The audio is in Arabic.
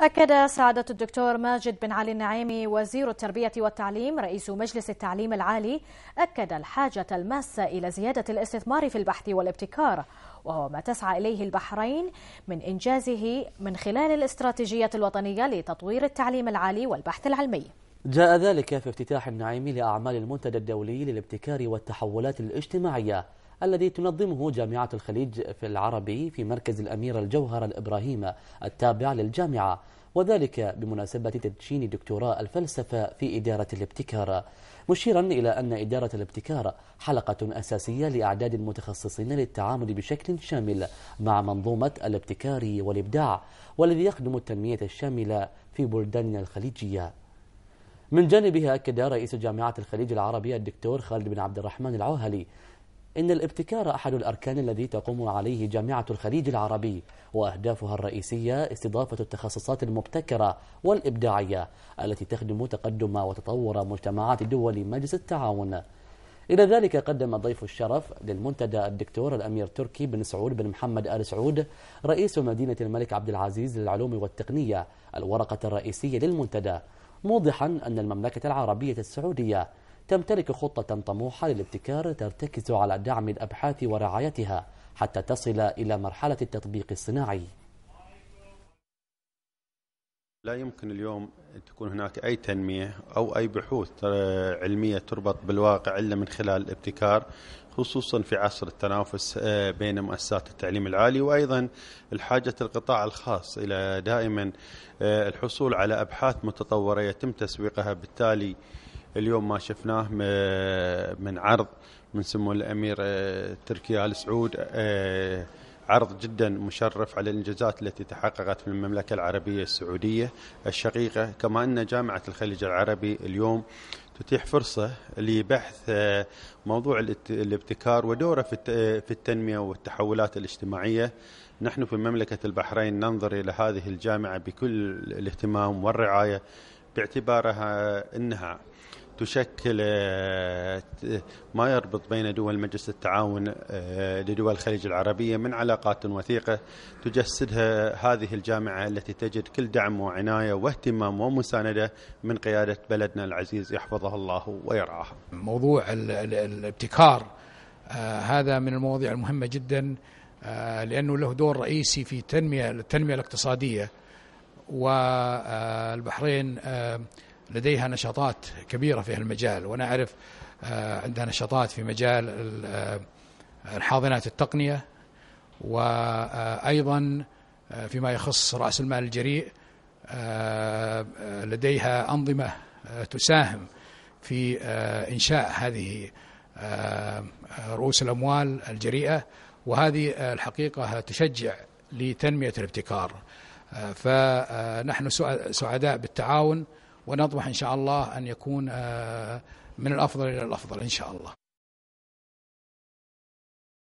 أكد سعادة الدكتور ماجد بن علي النعيمي وزير التربية والتعليم رئيس مجلس التعليم العالي أكد الحاجة الماسة إلى زيادة الاستثمار في البحث والابتكار وهو ما تسعى إليه البحرين من إنجازه من خلال الاستراتيجية الوطنية لتطوير التعليم العالي والبحث العلمي جاء ذلك في افتتاح النعيمي لأعمال المنتدى الدولي للابتكار والتحولات الاجتماعية الذي تنظمه جامعة الخليج في العربي في مركز الأميرة الجوهرة الإبراهيم التابع للجامعة وذلك بمناسبة تدشين دكتوراه الفلسفة في إدارة الابتكار مشيرا إلى أن إدارة الابتكار حلقة أساسية لأعداد المتخصصين للتعامل بشكل شامل مع منظومة الابتكار والإبداع والذي يخدم التنمية الشاملة في بلداننا الخليجية من جانبها أكد رئيس جامعة الخليج العربية الدكتور خالد بن عبد الرحمن العوهلي إن الابتكار أحد الأركان الذي تقوم عليه جامعة الخليج العربي وأهدافها الرئيسية استضافة التخصصات المبتكرة والإبداعية التي تخدم تقدم وتطور مجتمعات دول مجلس التعاون إلى ذلك قدم ضيف الشرف للمنتدى الدكتور الأمير تركي بن سعود بن محمد آل سعود رئيس مدينة الملك عبد العزيز للعلوم والتقنية الورقة الرئيسية للمنتدى موضحا أن المملكة العربية السعودية تمتلك خطة طموحة للابتكار ترتكز على دعم الأبحاث ورعايتها حتى تصل إلى مرحلة التطبيق الصناعي لا يمكن اليوم تكون هناك أي تنمية أو أي بحوث علمية تربط بالواقع إلا من خلال الابتكار خصوصا في عصر التنافس آه، بين مؤسسات التعليم العالي وأيضا الحاجة القطاع الخاص إلى دائما آه، الحصول على أبحاث متطورة يتم تسويقها بالتالي اليوم ما شفناه من عرض من سمو الامير آه، تركي ال سعود آه، عرض جدا مشرف على الانجازات التي تحققت في المملكه العربيه السعوديه الشقيقه كما ان جامعه الخليج العربي اليوم تتيح فرصه لبحث آه، موضوع الابتكار ودوره في التنميه والتحولات الاجتماعيه نحن في مملكه البحرين ننظر الى هذه الجامعه بكل الاهتمام والرعايه باعتبارها انها تشكل آه، ما يربط بين دول مجلس التعاون آه، لدول الخليج العربية من علاقات وثيقة تجسدها هذه الجامعة التي تجد كل دعم وعناية واهتمام ومساندة من قيادة بلدنا العزيز يحفظها الله ويرعاها موضوع الابتكار آه، هذا من المواضيع المهمة جدا لأنه له دور رئيسي في تنمية التنمية الاقتصادية والبحرين لديها نشاطات كبيرة في المجال وأنا أعرف آه، عندها نشاطات في مجال آه، الحاضنات التقنية وأيضا آه، فيما يخص رأس المال الجريء لديها أنظمة تساهم في إنشاء هذه رؤوس الأموال الجريئة وهذه الحقيقة تشجع لتنمية الابتكار فنحن سعداء بالتعاون ونطمح إن شاء الله أن يكون آه، من الأفضل إلى الأفضل إن شاء الله